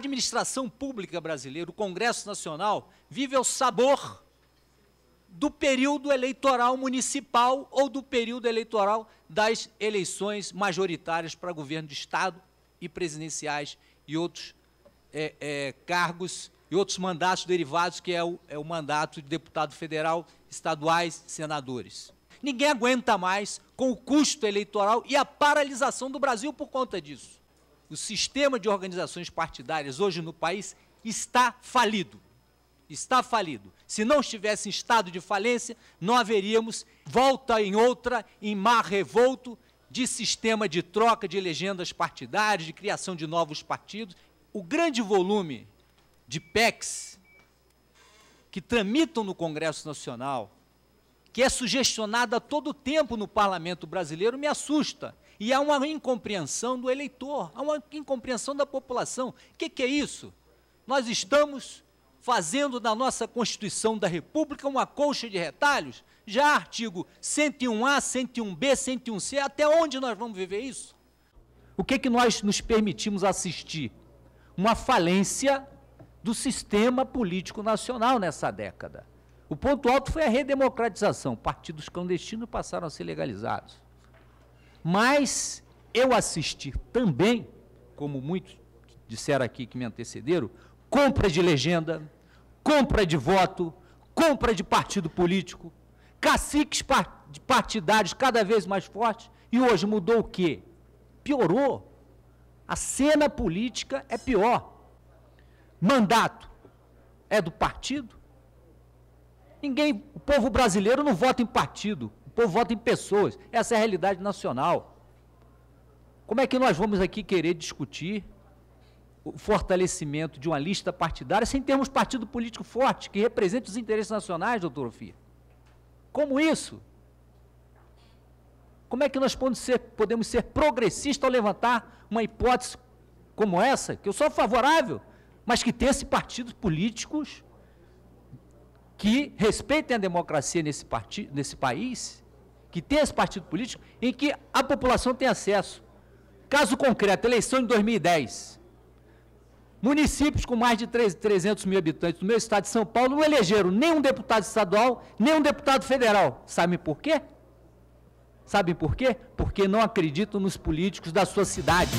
administração pública brasileira, o Congresso Nacional, vive ao sabor do período eleitoral municipal ou do período eleitoral das eleições majoritárias para governo de Estado e presidenciais e outros é, é, cargos e outros mandatos derivados, que é o, é o mandato de deputado federal, estaduais, senadores. Ninguém aguenta mais com o custo eleitoral e a paralisação do Brasil por conta disso. O sistema de organizações partidárias hoje no país está falido. Está falido. Se não estivesse em estado de falência, não haveríamos volta em outra, em mar revolto, de sistema de troca de legendas partidárias, de criação de novos partidos. O grande volume de PECs que tramitam no Congresso Nacional, que é sugestionada a todo tempo no parlamento brasileiro, me assusta. E há uma incompreensão do eleitor, há uma incompreensão da população. O que, que é isso? Nós estamos fazendo da nossa Constituição da República uma colcha de retalhos? Já artigo 101A, 101B, 101C, até onde nós vamos viver isso? O que, que nós nos permitimos assistir? Uma falência do sistema político nacional nessa década. O ponto alto foi a redemocratização. Partidos clandestinos passaram a ser legalizados. Mas eu assisti também, como muitos disseram aqui que me antecederam, compra de legenda, compra de voto, compra de partido político, caciques partidários cada vez mais fortes. E hoje mudou o quê? Piorou. A cena política é pior. Mandato é do partido? Ninguém, o povo brasileiro não vota em partido povo vota em pessoas. Essa é a realidade nacional. Como é que nós vamos aqui querer discutir o fortalecimento de uma lista partidária sem termos partido político forte que represente os interesses nacionais, doutor Ofia? Como isso? Como é que nós podemos ser, podemos ser progressistas ao levantar uma hipótese como essa, que eu sou favorável, mas que tenha partidos políticos que respeitem a democracia nesse, nesse país que tem esse partido político, em que a população tem acesso. Caso concreto, eleição de 2010. Municípios com mais de 3, 300 mil habitantes no meu estado de São Paulo não elegeram nenhum deputado estadual, nenhum deputado federal. Sabem por quê? Sabem por quê? Porque não acreditam nos políticos da sua cidade.